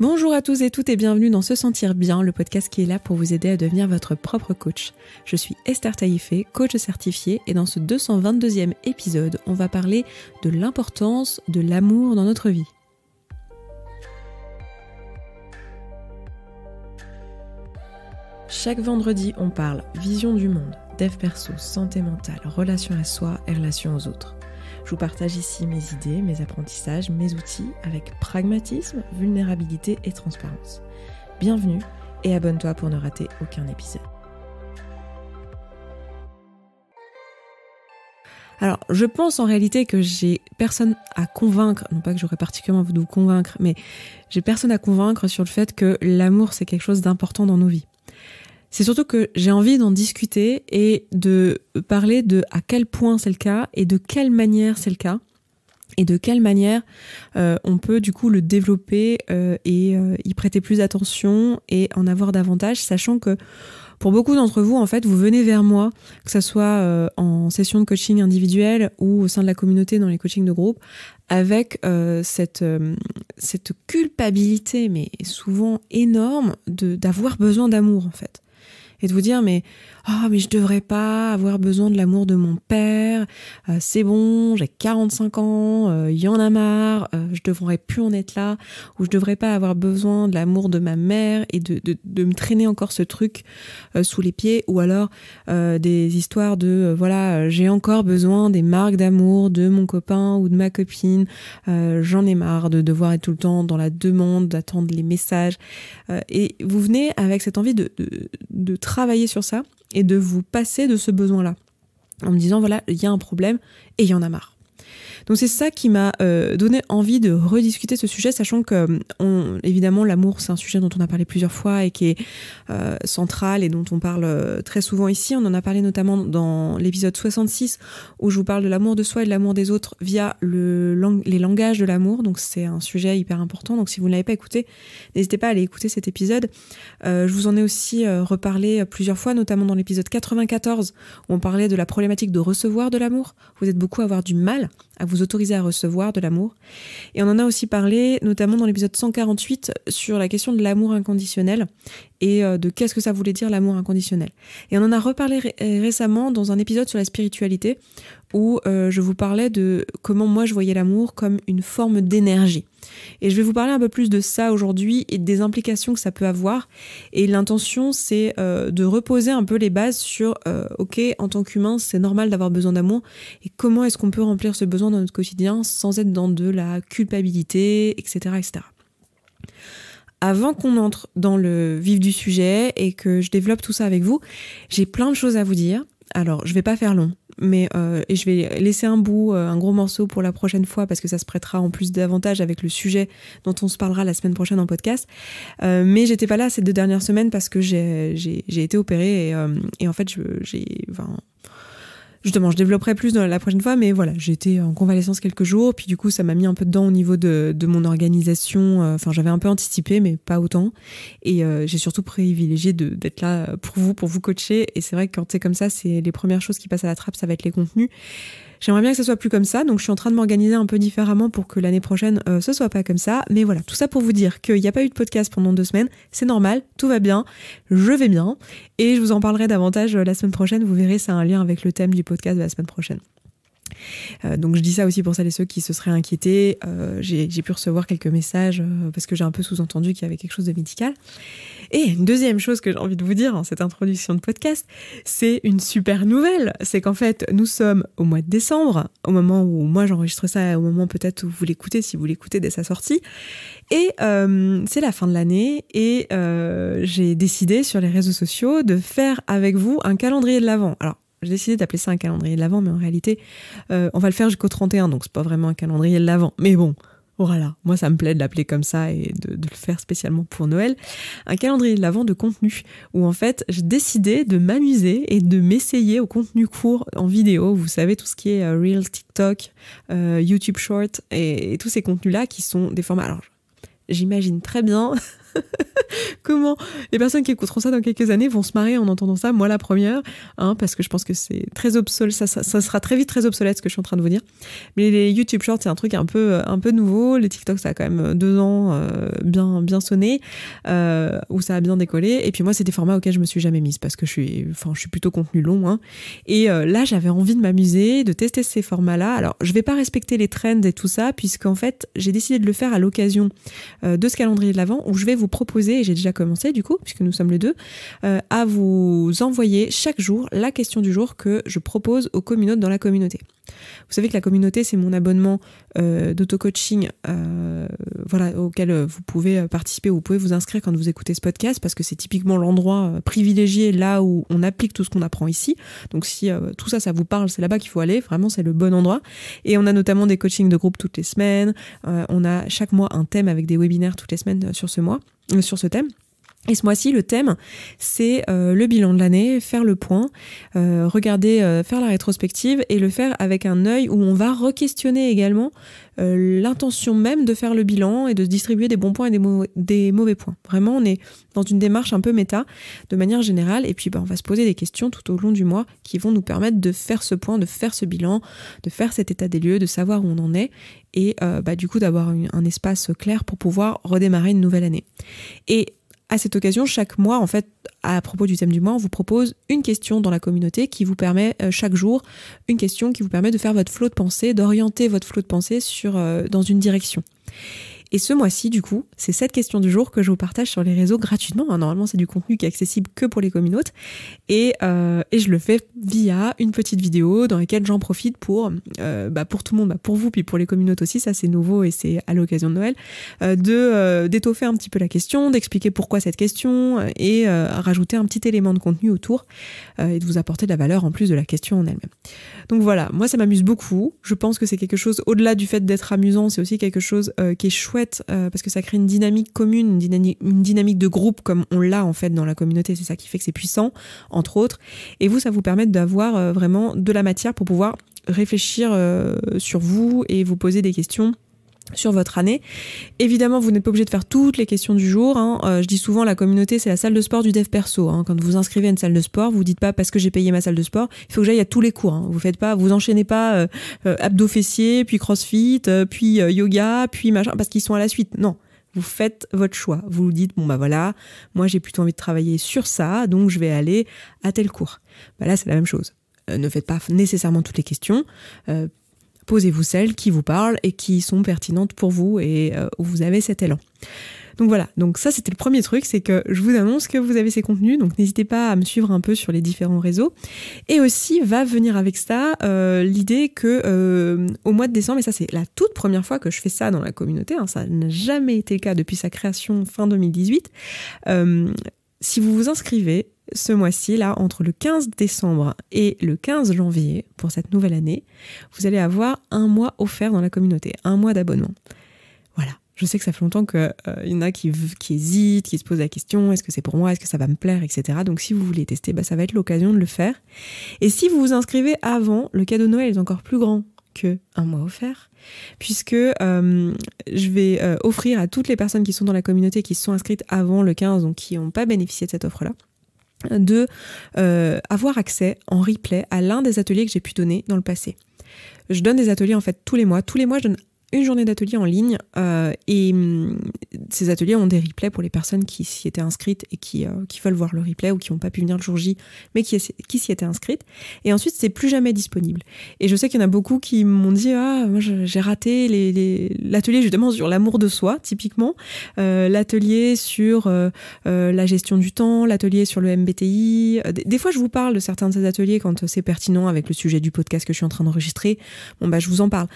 Bonjour à tous et toutes et bienvenue dans Se Sentir Bien, le podcast qui est là pour vous aider à devenir votre propre coach. Je suis Esther Taïfé, coach certifiée, et dans ce 222e épisode, on va parler de l'importance de l'amour dans notre vie. Chaque vendredi, on parle vision du monde, dev perso, santé mentale, relation à soi et relation aux autres. Je vous partage ici mes idées, mes apprentissages, mes outils avec pragmatisme, vulnérabilité et transparence. Bienvenue et abonne-toi pour ne rater aucun épisode. Alors, je pense en réalité que j'ai personne à convaincre, non pas que j'aurais particulièrement voulu vous convaincre, mais j'ai personne à convaincre sur le fait que l'amour, c'est quelque chose d'important dans nos vies. C'est surtout que j'ai envie d'en discuter et de parler de à quel point c'est le cas et de quelle manière c'est le cas et de quelle manière euh, on peut du coup le développer euh, et euh, y prêter plus d'attention et en avoir davantage, sachant que pour beaucoup d'entre vous, en fait, vous venez vers moi, que ce soit en session de coaching individuelle ou au sein de la communauté dans les coachings de groupe, avec cette, cette culpabilité, mais souvent énorme, d'avoir besoin d'amour, en fait et de vous dire mais oh mais je devrais pas avoir besoin de l'amour de mon père, euh, c'est bon, j'ai 45 ans, euh, il y en a marre, je euh, je devrais plus en être là, ou je devrais pas avoir besoin de l'amour de ma mère et de, de, de, me traîner encore ce truc sous les pieds, ou alors des histoires de voilà j'ai encore besoin des marques d'amour de mon copain ou de ma copine, j'en ai marre de devoir être tout le temps dans la demande, d'attendre les messages, et vous venez avec cette envie de, de, de travailler sur ça et de vous passer de ce besoin-là en me disant voilà, il y a un problème et il y en a marre. Donc c'est ça qui m'a euh, donné envie de rediscuter ce sujet, sachant que euh, évidemment l'amour c'est un sujet dont on a parlé plusieurs fois et qui est euh, central et dont on parle très souvent ici. On en a parlé notamment dans l'épisode 66 où je vous parle de l'amour de soi et de l'amour des autres via les langages de l'amour. Donc c'est un sujet hyper important. Donc si vous ne l'avez pas écouté, n'hésitez pas à aller écouter cet épisode. je vous en ai aussi reparlé plusieurs fois, notamment dans l'épisode 94 où on parlait de la problématique de recevoir de l'amour. Vous êtes beaucoup à avoir du mal à vous vous autoriser à recevoir de l'amour. Et on en a aussi parlé, notamment dans l'épisode 148, sur la question de l'amour inconditionnel et euh, de qu'est-ce que ça voulait dire l'amour inconditionnel. Et on en a reparlé euh, récemment dans un épisode sur la spiritualité où euh, je vous parlais de comment moi je voyais l'amour comme une forme d'énergie. Et je vais vous parler un peu plus de ça aujourd'hui et des implications que ça peut avoir. Et l'intention, c'est de reposer un peu les bases sur, ok, en tant qu'humain, c'est normal d'avoir besoin d'amour, et comment est-ce qu'on peut remplir ce besoin dans notre quotidien sans être dans de la culpabilité, etc. etc avant qu'on entre dans le vif du sujet et que je développe tout ça avec vous, j'ai plein de choses à vous dire. Alors, je ne vais pas faire long, mais euh, je vais laisser un bout, euh, un gros morceau pour la prochaine fois parce que ça se prêtera en plus davantage avec le sujet dont on se parlera la semaine prochaine en podcast. Euh, mais j'étais pas là ces deux dernières semaines parce que j'ai été opérée et, euh, en fait j'ai Justement, je développerai plus dans la prochaine fois, mais voilà, j'étais en convalescence quelques jours, puis du coup, ça m'a mis un peu dedans au niveau de, de mon organisation. Euh, enfin, j'avais un peu anticipé, mais pas autant. Et euh, j'ai surtout privilégié d'être là pour vous, pour vous coacher. Et c'est vrai que quand c'est comme ça, c'est les premières choses qui passent à la trappe, ça va être les contenus. J'aimerais bien que ce soit plus comme ça, donc je suis en train de m'organiser un peu différemment pour que l'année prochaine euh, ce soit pas comme ça. Mais voilà, tout ça pour vous dire qu'il n'y a pas eu de podcast pendant deux semaines, c'est normal, tout va bien, je vais bien, et je vous en parlerai davantage euh, la semaine prochaine. Vous verrez, ça a un lien avec le thème du podcast de la semaine prochaine. Euh, donc je dis ça aussi pour celles et ceux qui se seraient inquiétés. j'ai pu recevoir quelques messages parce que j'ai un peu sous-entendu qu'il y avait quelque chose de médical. Et une deuxième chose que j'ai envie de vous dire en cette introduction de podcast, c'est une super nouvelle. C'est qu'en fait, nous sommes au mois de décembre, au moment où moi j'enregistre ça, au moment peut-être où vous l'écoutez, si vous l'écoutez dès sa sortie. Et euh, c'est la fin de l'année et euh, j'ai décidé sur les réseaux sociaux de faire avec vous un calendrier de l'Avent. Alors, j'ai décidé d'appeler ça un calendrier de l'Avent, mais en réalité, euh, on va le faire jusqu'au 31, donc c'est pas vraiment un calendrier de l'Avent. Mais bon, voilà, Moi, ça me plaît de l'appeler comme ça et de, le faire spécialement pour Noël. Un calendrier de l'avant de contenu où en fait, j'ai décidé de m'amuser et de m'essayer au contenu court en vidéo. Vous savez, tout ce qui est euh, Real TikTok, euh, YouTube Short et, et tous ces contenus-là qui sont des formats. Alors, j'imagine très bien Comment les personnes qui écouteront ça dans quelques années vont se marrer en entendant ça, moi la première, hein, parce que je pense que c'est très obsolète, ça, sera très vite très obsolète ce que je suis en train de vous dire. Mais les YouTube Shorts, c'est un truc un peu, euh, un peu nouveau. Les TikTok, ça a quand même euh, deux ans euh, bien, bien sonné, où ça a bien décollé. Et puis moi, c'est des formats auxquels je me suis jamais mise parce que je suis, enfin, je suis plutôt contenu long. Hein. Et là, j'avais envie de m'amuser, de tester ces formats-là. Alors, je vais pas respecter les trends et tout ça, puisqu'en fait, j'ai décidé de le faire à l'occasion de ce calendrier de l'avant où je vais vous proposer, et j'ai déjà commencé du coup, puisque nous sommes les deux, euh, à vous envoyer chaque jour la question du jour que je propose aux communautés dans la communauté. Vous savez que la communauté, c'est mon abonnement euh, d'auto-coaching euh, voilà, auquel euh, vous pouvez participer, vous pouvez vous inscrire quand vous écoutez ce podcast, parce que c'est typiquement l'endroit privilégié, là où on applique tout ce qu'on apprend ici. Donc si tout ça, ça vous parle, c'est là-bas qu'il faut aller, vraiment c'est le bon endroit. Et on a notamment des coachings de groupe toutes les semaines, on a chaque mois un thème avec des webinaires toutes les semaines sur ce mois, sur ce thème. Et ce mois-ci, le thème, c'est euh, le bilan de l'année, faire le point, euh, regarder, euh, faire la rétrospective et le faire avec un œil où on va re-questionner également l'intention même de faire le bilan et de distribuer des bons points et des, mauvais, des mauvais points. Vraiment, on est dans une démarche un peu méta de manière générale et puis bah, on va se poser des questions tout au long du mois qui vont nous permettre de faire ce point, de faire ce bilan, de faire cet état des lieux, de savoir où on en est et bah, du coup d'avoir un espace clair pour pouvoir redémarrer une nouvelle année. Et à cette occasion, chaque mois, en fait, à propos du thème du mois, on vous propose une question dans la communauté qui vous permet euh, chaque jour une question qui vous permet de faire votre flot de pensée, d'orienter votre flot de pensée sur euh, dans une direction. Et ce mois-ci, du coup, c'est cette question du jour que je vous partage sur les réseaux gratuitement. Hein. Normalement, c'est du contenu qui est accessible que pour les communautés. Euh, et, je le fais via une petite vidéo dans laquelle j'en profite pour, euh, bah, pour tout le monde, bah, pour vous, puis pour les communautés aussi. Ça, c'est nouveau et c'est à l'occasion de Noël. Euh, de d'étoffer un petit peu la question, d'expliquer pourquoi cette question et rajouter un petit élément de contenu autour et de vous apporter de la valeur en plus de la question en elle-même. Donc voilà, moi ça m'amuse beaucoup. Je pense que c'est quelque chose, au-delà du fait d'être amusant, c'est aussi quelque chose euh, qui est chouette euh, parce que ça crée une dynamique commune, une dynamique, de groupe comme on l'a en fait dans la communauté. C'est ça qui fait que c'est puissant, entre autres. Et vous, ça vous permet d'avoir euh, vraiment de la matière pour pouvoir réfléchir sur vous et vous poser des questions sur votre année. Évidemment, vous n'êtes pas obligé de faire toutes les questions du jour. Hein. Euh, je dis souvent, la communauté, c'est la salle de sport du dev perso. Hein. Quand vous inscrivez à une salle de sport, vous dites pas parce que j'ai payé ma salle de sport, il faut que j'aille à tous les cours. Hein. Vous faites pas, vous enchaînez pas euh, euh, abdos fessiers, puis crossfit, puis yoga, puis machin, parce qu'ils sont à la suite. Non. Vous faites votre choix. Vous vous dites, bon bah voilà, moi j'ai plutôt envie de travailler sur ça, donc je vais aller à tel cours. Bah là, c'est la même chose ne faites pas nécessairement toutes les questions posez-vous celles qui vous parlent et qui sont pertinentes pour vous et euh, où vous avez cet élan. Donc voilà, donc ça c'était le premier truc, c'est que je vous annonce que vous avez ces contenus, donc n'hésitez pas à me suivre un peu sur les différents réseaux. Et aussi va venir avec ça euh, l'idée que euh, au mois de décembre, et ça c'est la toute première fois que je fais ça dans la communauté, hein, ça n'a jamais été le cas depuis sa création fin 2018, si vous vous inscrivez, ce mois-ci, là, entre le 15 décembre et le 15 janvier, pour cette nouvelle année, vous allez avoir un mois offert dans la communauté, un mois d'abonnement. Voilà. Je sais que ça fait longtemps qu'il euh, y en a qui, qui, hésitent, qui se posent la question, est-ce que c'est pour moi, est-ce que ça va me plaire, etc. Donc si vous voulez tester, bah, ça va être l'occasion de le faire. Et si vous vous inscrivez avant, le cadeau de Noël est encore plus grand que un mois offert, puisque euh, je vais euh, offrir à toutes les personnes qui sont dans la communauté, qui sont inscrites avant le 15, donc qui n'ont pas bénéficié de cette offre-là, de euh, avoir accès en replay à l'un des ateliers que j'ai pu donner dans le passé. Je donne des ateliers en fait tous les mois. Tous les mois, je donne une journée d'atelier en ligne euh, et hum, ces ateliers ont des replays pour les personnes qui s'y étaient inscrites et qui, euh, qui, veulent voir le replay ou qui n'ont pas pu venir le jour J mais qui, qui s'y étaient inscrites et ensuite c'est plus jamais disponible et je sais qu'il y en a beaucoup qui m'ont dit ah moi j'ai raté l'atelier les, justement sur l'amour de soi typiquement euh, l'atelier sur la gestion du temps l'atelier sur le MBTI des, fois je vous parle de certains de ces ateliers quand c'est pertinent avec le sujet du podcast que je suis en train d'enregistrer bon bah je vous en parle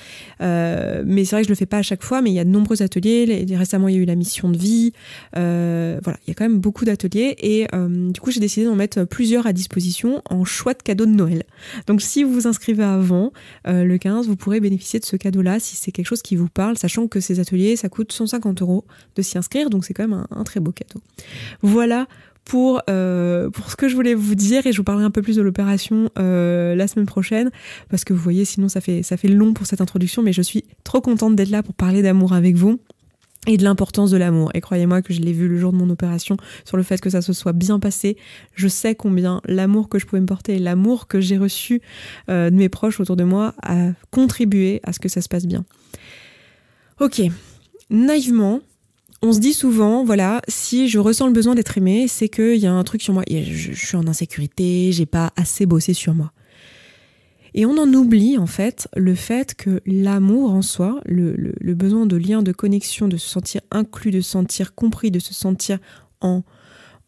mais c'est vrai que je le fais pas à chaque fois, mais il y a de nombreux ateliers. récemment, il y a eu la mission de vie. Euh, voilà, il y a quand même beaucoup d'ateliers. Et euh, du coup, j'ai décidé d'en mettre plusieurs à disposition en choix de cadeaux de Noël. Donc, si vous vous inscrivez avant euh, le 15, vous pourrez bénéficier de ce cadeau-là si c'est quelque chose qui vous parle, sachant que ces ateliers, ça coûte 150 euros de s'y inscrire. Donc, c'est quand même un très beau cadeau. Voilà pour, euh, pour ce que je voulais vous dire et je vous parlerai un peu plus de l'opération euh, la semaine prochaine parce que vous voyez sinon ça fait, ça fait long pour cette introduction mais je suis trop contente d'être là pour parler d'amour avec vous et de l'importance de l'amour. Et croyez-moi que je l'ai vu le jour de mon opération sur le fait que ça se soit bien passé. Je sais combien l'amour que je pouvais me porter et l'amour que j'ai reçu euh, de mes proches autour de moi a contribué à ce que ça se passe bien. Ok, naïvement, on se dit souvent, voilà, si je ressens le besoin d'être aimé, c'est qu'il y a un truc sur moi. je, suis en insécurité, j'ai pas assez bossé sur moi. Et on en oublie en fait le fait que l'amour en soi, le, besoin de lien, de connexion, de se sentir inclus, de se sentir compris, de se sentir en,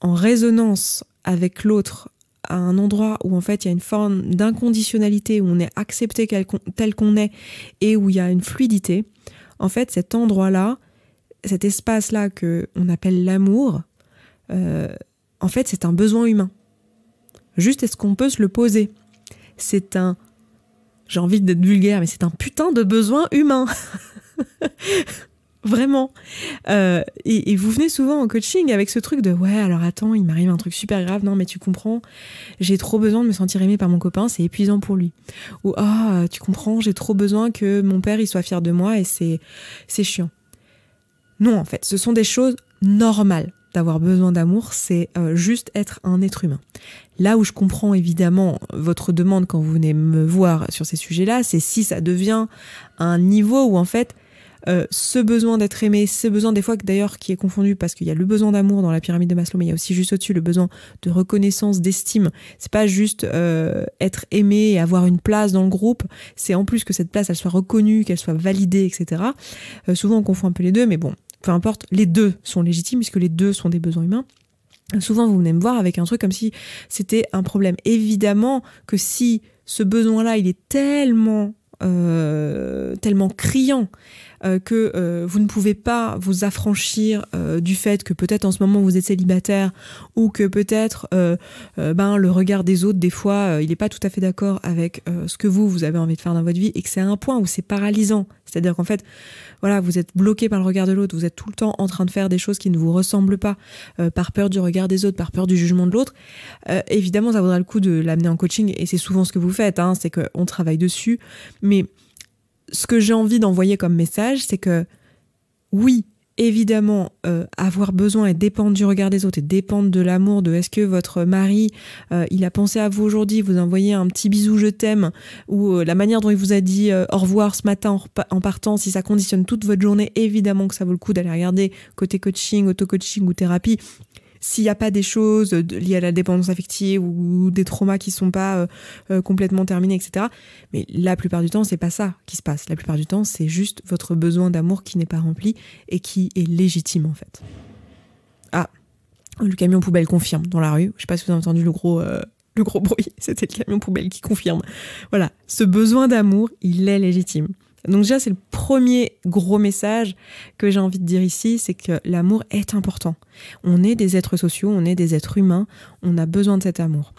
en résonance avec l'autre à un endroit où en fait il y a une forme d'inconditionnalité, où on est accepté tel qu'on est et où il y a une fluidité, en fait cet endroit-là, cet espace-là que on appelle l'amour, euh, en fait, c'est un besoin humain. Juste, est-ce qu'on peut se le poser C'est un, j'ai envie d'être vulgaire, mais c'est un putain de besoin humain. Vraiment. Euh, et, vous venez souvent en coaching avec ce truc de ouais, alors attends, il m'arrive un truc super grave, non, mais tu comprends, j'ai trop besoin de me sentir aimé par mon copain, c'est épuisant pour lui. Ou ah, tu comprends, j'ai trop besoin que mon père il soit fier de moi et c'est, c'est chiant. Non, en fait, ce sont des choses normales d'avoir besoin d'amour, c'est euh, juste être un être humain. Là où je comprends évidemment votre demande quand vous venez me voir sur ces sujets-là, c'est si ça devient un niveau où en fait euh, ce besoin d'être aimé, ce besoin des fois d'ailleurs qui est confondu parce qu'il y a le besoin d'amour dans la pyramide de Maslow, mais il y a aussi juste au-dessus le besoin de reconnaissance, d'estime. C'est pas juste euh, être aimé et avoir une place dans le groupe, c'est en plus que cette place elle soit reconnue, qu'elle soit validée, etc. souvent on confond un peu les deux, mais bon, peu importe, les deux sont légitimes puisque les deux sont des besoins humains. Souvent, vous venez me voir avec un truc comme si c'était un problème. Évidemment que si ce besoin-là, il est tellement, euh, tellement criant, euh, que euh, vous ne pouvez pas vous affranchir euh, du fait que peut-être en ce moment vous êtes célibataire ou que peut-être ben, le regard des autres, des fois, il n'est pas tout à fait d'accord avec ce que vous, vous avez envie de faire dans votre vie et que c'est un point où c'est paralysant. C'est-à-dire qu'en fait, voilà, vous êtes bloqué par le regard de l'autre, vous êtes tout le temps en train de faire des choses qui ne vous ressemblent pas par peur du regard des autres, par peur du jugement de l'autre. évidemment, ça vaudra le coup de l'amener en coaching et c'est souvent ce que vous faites, hein, c'est qu'on travaille dessus. Mais ce que j'ai envie d'envoyer comme message, c'est que oui, évidemment, euh, avoir besoin et dépendre du regard des autres et dépendre de l'amour, de est-ce que votre mari, euh, il a pensé à vous aujourd'hui, vous envoyez un petit bisou, je t'aime, ou euh, la manière dont il vous a dit au revoir ce matin en, en, partant, si ça conditionne toute votre journée, évidemment que ça vaut le coup d'aller regarder côté coaching, auto-coaching ou thérapie, s'il n'y a pas des choses liées à la dépendance affective ou des traumas qui ne sont pas euh, euh, complètement terminés, etc. Mais la plupart du temps, c'est pas ça qui se passe. La plupart du temps, c'est juste votre besoin d'amour qui n'est pas rempli et qui est légitime en fait. Ah, le camion poubelle confirme dans la rue. Je ne sais pas si vous avez entendu le gros. Euh, le gros bruit, c'était le camion poubelle qui confirme. Voilà, ce besoin d'amour, il est légitime. Donc déjà, c'est le premier gros message que j'ai envie de dire ici, c'est que l'amour est important. On est des êtres sociaux, on est des êtres humains, on a besoin de cet amour.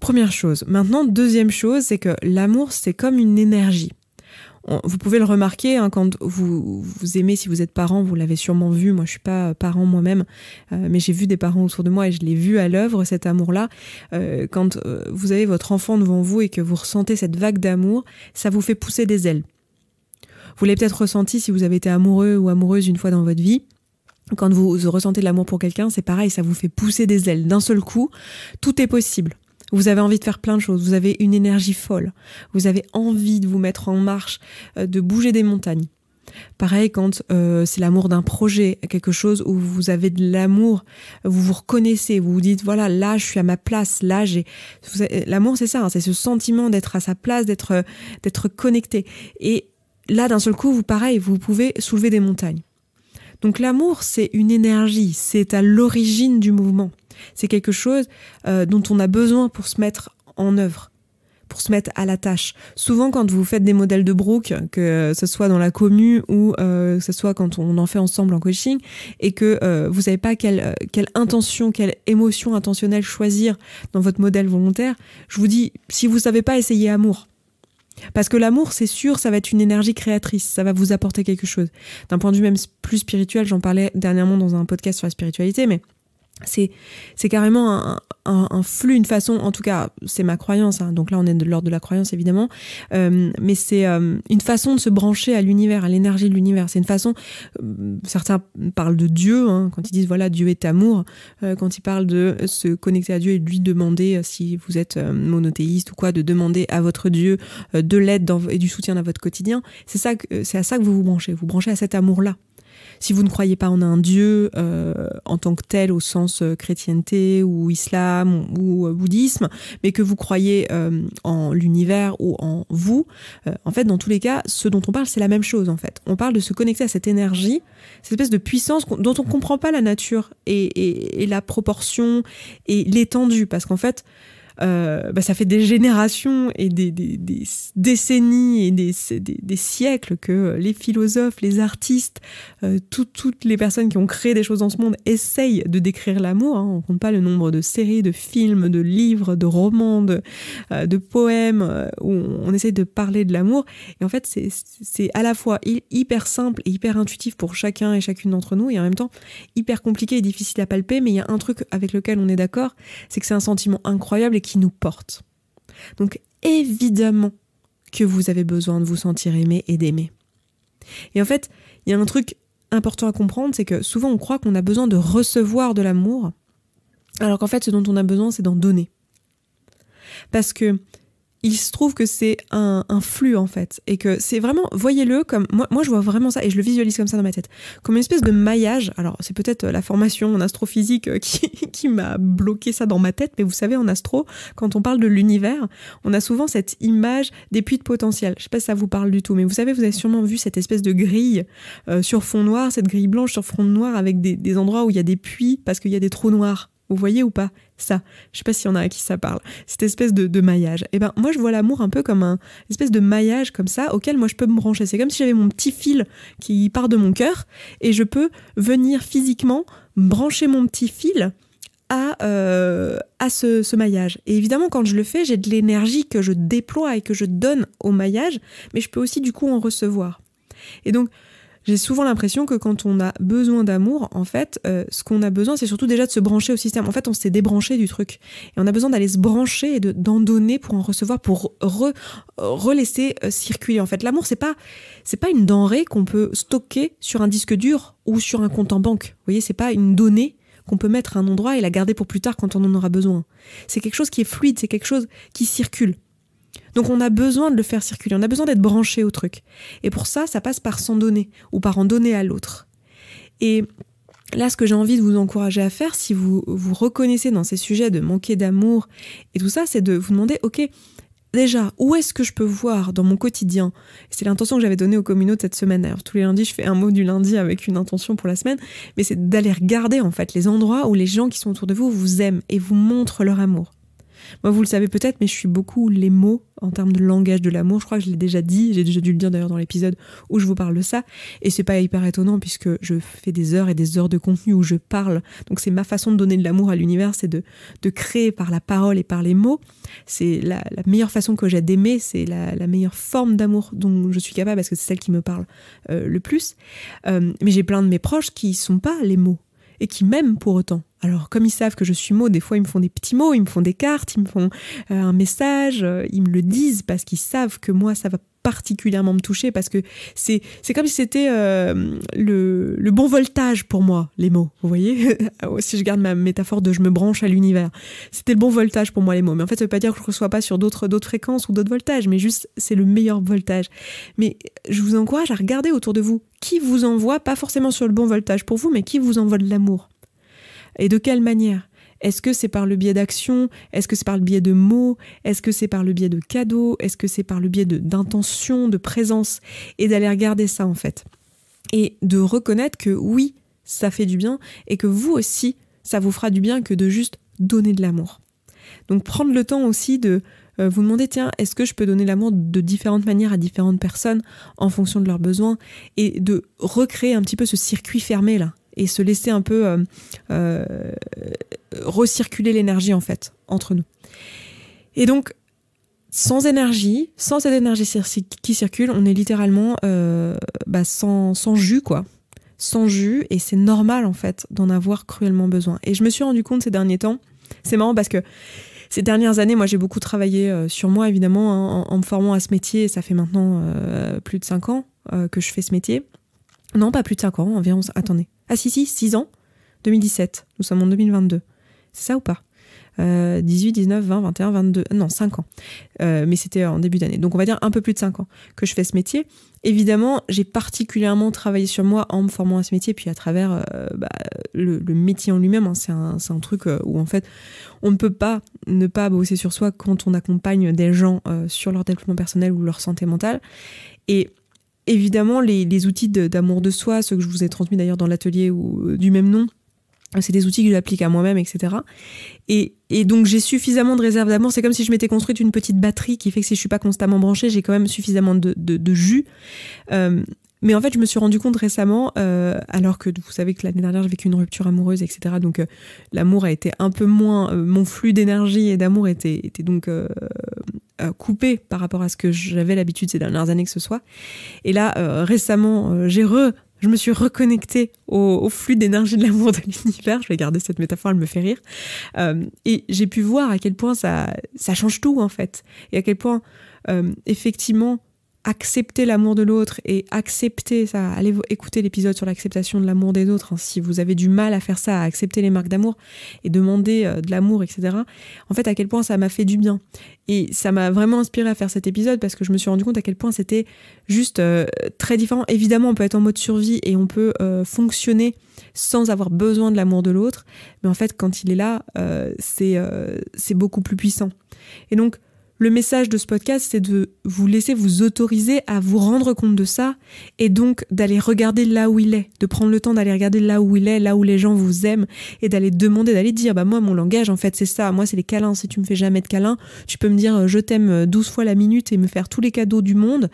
Première chose. Maintenant, deuxième chose, c'est que l'amour, c'est comme une énergie. vous pouvez le remarquer hein, quand vous, vous aimez, si vous êtes parent, vous l'avez sûrement vu. Moi, je suis pas parent moi-même, euh, mais j'ai vu des parents autour de moi et je l'ai vu à l'œuvre cet amour-là. Euh, quand euh, vous avez votre enfant devant vous et que vous ressentez cette vague d'amour, ça vous fait pousser des ailes. Vous l'avez peut-être ressenti si vous avez été amoureux ou amoureuse une fois dans votre vie. Quand vous ressentez de l'amour pour quelqu'un, c'est pareil, ça vous fait pousser des ailes. D'un seul coup, tout est possible. Vous avez envie de faire plein de choses, vous avez une énergie folle, vous avez envie de vous mettre en marche, euh, de bouger des montagnes. Pareil quand euh, c'est l'amour d'un projet, quelque chose où vous avez de l'amour, vous vous reconnaissez, vous vous dites voilà là je suis à ma place, là j'ai l'amour c'est ça, hein, c'est ce sentiment d'être à sa place, d'être euh, d'être connecté et là, d'un seul coup, vous, pareil, vous pouvez soulever des montagnes. Donc l'amour, c'est une énergie, c'est à l'origine du mouvement. C'est quelque chose euh, dont on a besoin pour se mettre en œuvre, pour se mettre à la tâche. Souvent, quand vous faites des modèles de Brooke, que ce soit dans la commune ou euh, que ce soit quand on en fait ensemble en coaching, et que euh, vous savez pas quelle, quelle intention, quelle émotion intentionnelle choisir dans votre modèle volontaire, je vous dis, si vous savez pas, essayer amour. Parce que l'amour, c'est sûr, ça va être une énergie créatrice, ça va vous apporter quelque chose. D'un point de vue même plus spirituel, j'en parlais dernièrement dans un podcast sur la spiritualité, mais c'est c'est carrément un, flux, une façon, en tout cas, c'est ma croyance. Hein. donc là, on est de l'ordre de la croyance évidemment, euh, mais c'est euh, une façon de se brancher à l'univers, à l'énergie de l'univers. C'est une façon. Euh, certains parlent de Dieu hein, quand ils disent voilà Dieu est amour. quand ils parlent de se connecter à Dieu et lui demander si vous êtes monothéiste ou quoi, de demander à votre Dieu de l'aide et du soutien dans votre quotidien. C'est ça, c'est à ça que vous vous branchez. Vous branchez à cet amour là si vous ne croyez pas en un Dieu euh, en tant que tel au sens euh, chrétienté ou islam ou, euh, bouddhisme, mais que vous croyez en l'univers ou en vous, en fait, dans tous les cas, ce dont on parle, c'est la même chose. En fait, on parle de se connecter à cette énergie, cette espèce de puissance dont on ne comprend pas la nature et, et la proportion et l'étendue, parce qu'en fait. Euh, bah, ça fait des générations et des, décennies et des, des, siècles que les philosophes, les artistes, euh, toutes les personnes qui ont créé des choses dans ce monde essayent de décrire l'amour. Hein. On ne compte pas le nombre de séries, de films, de livres, de romans, de, euh, poèmes où on essaye de parler de l'amour. Et en fait, c'est à la fois hyper simple et hyper intuitif pour chacun et chacune d'entre nous et en même temps hyper compliqué et difficile à palper. Mais il y a un truc avec lequel on est d'accord, c'est que c'est un sentiment incroyable et qui nous porte. Donc évidemment que vous avez besoin de vous sentir aimé et d'aimer. Et en fait, il y a un truc important à comprendre, c'est que souvent on croit qu'on a besoin de recevoir de l'amour, alors qu'en fait ce dont on a besoin c'est d'en donner. Parce que il se trouve que c'est un, un, flux en fait. Et que c'est vraiment, voyez-le comme, moi, moi je vois vraiment ça et je le visualise comme ça dans ma tête, comme une espèce de maillage. Alors c'est peut-être la formation en astrophysique euh, qui, qui m'a bloqué ça dans ma tête, mais vous savez, en astro, quand on parle de l'univers, on a souvent cette image des puits de potentiel. Je sais pas si ça vous parle du tout, mais vous savez, vous avez sûrement vu cette espèce de grille euh, sur fond noir, cette grille blanche sur fond noir avec des, des endroits où il y a des puits parce qu'il y a des trous noirs. Vous voyez ou pas Ça, je sais pas s'il y en a à qui ça parle. Cette espèce de, maillage. Et eh ben moi je vois l'amour un peu comme un espèce de maillage comme ça auquel moi je peux me brancher. C'est comme si j'avais mon petit fil qui part de mon cœur et je peux venir physiquement brancher mon petit fil à, euh, à ce, ce, maillage. Et évidemment, quand je le fais, j'ai de l'énergie que je déploie et que je donne au maillage, mais je peux aussi du coup en recevoir. Et donc, j'ai souvent l'impression que quand on a besoin d'amour, en fait, euh, ce qu'on a besoin, c'est surtout déjà de se brancher au système. En fait, on s'est débranché du truc. Et on a besoin d'aller se brancher et d'en donner pour en recevoir, pour relaisser euh, circuler. En fait, l'amour, c'est pas, c'est pas une denrée qu'on peut stocker sur un disque dur ou sur un compte en banque. Vous voyez, c'est pas une donnée qu'on peut mettre à un endroit et la garder pour plus tard quand on en aura besoin. C'est quelque chose qui est fluide, c'est quelque chose qui circule. Donc on a besoin de le faire circuler, on a besoin d'être branché au truc. Et pour ça, ça passe par s'en donner ou par en donner à l'autre. Et Là, ce que j'ai envie de vous encourager à faire, si vous vous reconnaissez dans ces sujets de manquer d'amour et tout ça, c'est de vous demander, ok, déjà, où est-ce que je peux voir dans mon quotidien C'est l'intention que j'avais donnée aux communautés cette semaine. D'ailleurs, tous les lundis, je fais un mot du lundi avec une intention pour la semaine, mais c'est d'aller regarder en fait les endroits où les gens qui sont autour de vous vous aiment et vous montrent leur amour. Moi, vous le savez peut-être, mais je suis beaucoup les mots en termes de langage de l'amour. Je crois que je l'ai déjà dit, j'ai déjà dû le dire d'ailleurs dans l'épisode où je vous parle de ça. Et c'est pas hyper étonnant puisque je fais des heures et des heures de contenu où je parle. Donc c'est ma façon de donner de l'amour à l'univers, c'est de, créer par la parole et par les mots. C'est la, meilleure façon que j'ai d'aimer, c'est la, meilleure forme d'amour dont je suis capable parce que c'est celle qui me parle euh, le plus. Euh, mais j'ai plein de mes proches qui sont pas les mots et qui m'aiment pour autant. Alors, comme ils savent que je suis mot, des fois ils me font des petits mots, ils me font des cartes, ils me font euh, un message, euh, ils me le disent parce qu'ils savent que moi ça va particulièrement me toucher parce que c'est comme si c'était euh, le, bon voltage pour moi, les mots, vous voyez oh, Si je garde ma métaphore de je me branche à l'univers, c'était le bon voltage pour moi, les mots. Mais en fait, ça veut pas dire que je ne reçois pas sur d'autres fréquences ou d'autres voltages, mais juste c'est le meilleur voltage. Mais je vous encourage à regarder autour de vous qui vous envoie, pas forcément sur le bon voltage pour vous, mais qui vous envoie de l'amour et de quelle manière Est-ce que c'est par le biais d'actions Est-ce que c'est par le biais de mots Est-ce que c'est par le biais de cadeaux Est-ce que c'est par le biais d'intention, de présence Et d'aller regarder ça en fait. Et de reconnaître que oui, ça fait du bien et que vous aussi, ça vous fera du bien que de juste donner de l'amour. Donc prendre le temps aussi de euh, vous demander, tiens, est-ce que je peux donner l'amour de différentes manières à différentes personnes en fonction de leurs besoins et de recréer un petit peu ce circuit fermé là et se laisser un peu euh, euh, recirculer l'énergie en fait entre nous. Et donc sans énergie, sans cette énergie qui circule, on est littéralement euh, bah, sans, sans, jus, quoi. Sans jus, et c'est normal, en fait, d'en avoir cruellement besoin. Et je me suis rendu compte ces derniers temps, c'est marrant parce que ces dernières années, moi, j'ai beaucoup travaillé sur moi, évidemment, hein, en, me formant à ce métier, et ça fait maintenant plus de 5 ans que je fais ce métier. Non, pas plus de 5 ans, environ. Attendez, ah si, si, 6 ans. 2017. Nous sommes en 2022. C'est ça ou pas 18, 19, 20, 21, 22, non, 5 ans. Euh, mais c'était en début d'année. Donc on va dire un peu plus de 5 ans que je fais ce métier. Évidemment, j'ai particulièrement travaillé sur moi en me formant à ce métier, puis à travers euh, bah, le, métier en lui-même. Hein. c'est un, un, truc euh, où en fait, on ne peut pas ne pas bosser sur soi quand on accompagne des gens sur leur développement personnel ou leur santé mentale. Et Évidemment, les, outils d'amour de, soi, ceux que je vous ai transmis d'ailleurs dans l'atelier ou euh, du même nom, c'est des outils que j'applique à moi-même, etc. Et, donc j'ai suffisamment de réserve d'amour. C'est comme si je m'étais construite une petite batterie qui fait que si je ne suis pas constamment branchée, j'ai quand même suffisamment de, jus. Euh, mais en fait, je me suis rendu compte récemment, euh, alors que vous savez que l'année dernière, j'ai vécu une rupture amoureuse, etc. Donc, l'amour a été un peu moins. mon flux d'énergie et d'amour était donc euh, coupé par rapport à ce que j'avais l'habitude ces dernières années que ce soit. Et là, euh, récemment, euh, j'ai re je me suis reconnectée au, flux d'énergie de l'amour de l'univers. Je vais garder cette métaphore, elle me fait rire. et j'ai pu voir à quel point ça, ça change tout, en fait. Et à quel point, effectivement, accepter l'amour de l'autre et accepter ça, allez vous écouter l'épisode sur l'acceptation de l'amour des autres, hein, si vous avez du mal à faire ça, à accepter les marques d'amour et demander euh, de l'amour, etc. En fait, à quel point ça m'a fait du bien. Et ça m'a vraiment inspiré à faire cet épisode parce que je me suis rendu compte à quel point c'était juste euh, très différent. Évidemment, on peut être en mode survie et on peut euh, fonctionner sans avoir besoin de l'amour de l'autre, mais en fait, quand il est là, c'est beaucoup plus puissant. Et donc, le message de ce podcast, c'est de vous laisser vous autoriser à vous rendre compte de ça et donc d'aller regarder là où il est, de prendre le temps d'aller regarder là où il est, là où les gens vous aiment et d'aller demander, d'aller dire, bah moi mon langage en fait c'est ça, moi c'est les câlins, si tu me fais jamais de câlins, tu peux me dire euh, je t'aime 12 euh, fois la minute et me faire tous les cadeaux du monde,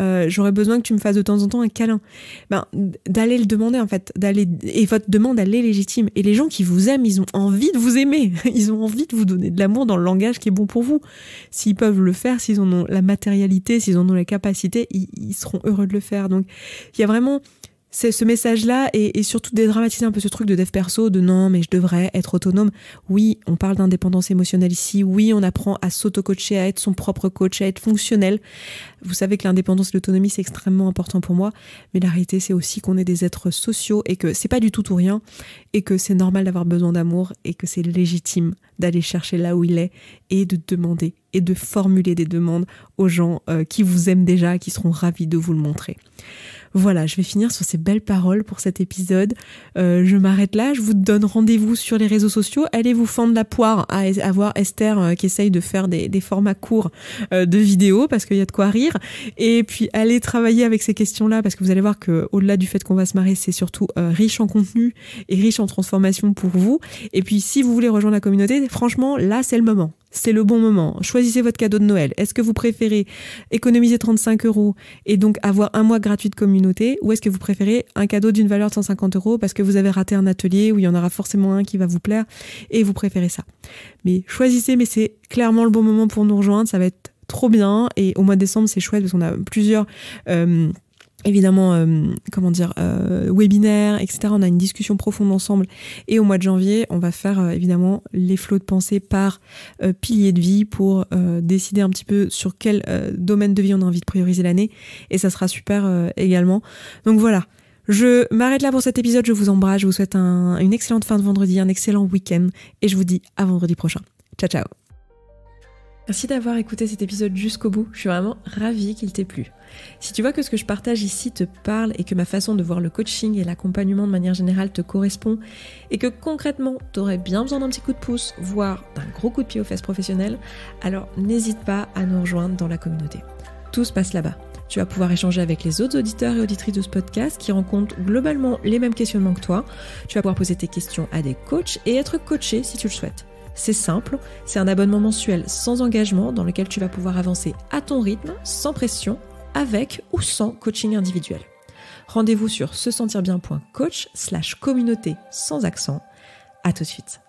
euh, j'aurais besoin que tu me fasses de temps en temps un câlin. Ben, d'aller le demander en fait, d'aller et votre demande elle est légitime et les gens qui vous aiment, ils ont envie de vous aimer, ils ont envie de vous donner de l'amour dans le langage qui est bon pour vous ils peuvent le faire, s'ils en ont la matérialité, s'ils en ont la capacité, ils, seront heureux de le faire. Donc il y a vraiment ce message-là et, et, surtout dédramatiser un peu ce truc de dev perso, de non mais je devrais être autonome. Oui, on parle d'indépendance émotionnelle ici, oui, on apprend à s'auto-coacher, à être son propre coach, à être fonctionnel. Vous savez que l'indépendance et l'autonomie c'est extrêmement important pour moi, mais la réalité c'est aussi qu'on est des êtres sociaux et que c'est pas du tout tout rien et que c'est normal d'avoir besoin d'amour et que c'est légitime d'aller chercher là où il est et de demander et de formuler des demandes aux gens euh, qui vous aiment déjà, qui seront ravis de vous le montrer. Voilà, je vais finir sur ces belles paroles pour cet épisode. Euh, je m'arrête là, je vous donne rendez-vous sur les réseaux sociaux. Allez vous fendre la poire à, voir Esther euh, qui essaye de faire des, formats courts de vidéos parce qu'il y a de quoi rire. Et puis allez travailler avec ces questions-là parce que vous allez voir qu'au delà du fait qu'on va se marrer, c'est surtout riche en contenu et riche en transformation pour vous. Et puis si vous voulez rejoindre la communauté, franchement, là c'est le moment c'est le bon moment. Choisissez votre cadeau de Noël. Est-ce que vous préférez économiser 35 euros et donc avoir un mois gratuit de communauté ou est-ce que vous préférez un cadeau d'une valeur de 150 euros parce que vous avez raté un atelier où il y en aura forcément un qui va vous plaire et vous préférez ça Mais choisissez, mais c'est clairement le bon moment pour nous rejoindre. Ça va être trop bien et au mois de décembre, c'est chouette parce qu'on a plusieurs... Euh, évidemment, euh, comment dire, euh, webinaire, etc. On a une discussion profonde ensemble. Et au mois de janvier, on va faire euh, évidemment les flots de pensée par pilier de vie pour décider un petit peu sur quel domaine de vie on a envie de prioriser l'année. Et ça sera super également. Donc voilà. Je m'arrête là pour cet épisode. Je vous embrasse. Je vous souhaite un, une excellente fin de vendredi, un excellent week-end. Et je vous dis à vendredi prochain. Ciao, ciao. Merci d'avoir écouté cet épisode jusqu'au bout, je suis vraiment ravie qu'il t'ait plu. Si tu vois que ce que je partage ici te parle et que ma façon de voir le coaching et l'accompagnement de manière générale te correspond et que concrètement tu aurais bien besoin d'un petit coup de pouce, voire d'un gros coup de pied aux fesses professionnelles, alors n'hésite pas à nous rejoindre dans la communauté. Tout se passe là-bas. Tu vas pouvoir échanger avec les autres auditeurs et auditrices de ce podcast qui rencontrent globalement les mêmes questionnements que toi. Tu vas pouvoir poser tes questions à des coachs et être coaché si tu le souhaites. C'est simple, c'est un abonnement mensuel sans engagement dans lequel tu vas pouvoir avancer à ton rythme, sans pression, avec ou sans coaching individuel. Rendez-vous sur se sentir bien.coach slash communauté sans accent. À tout de suite.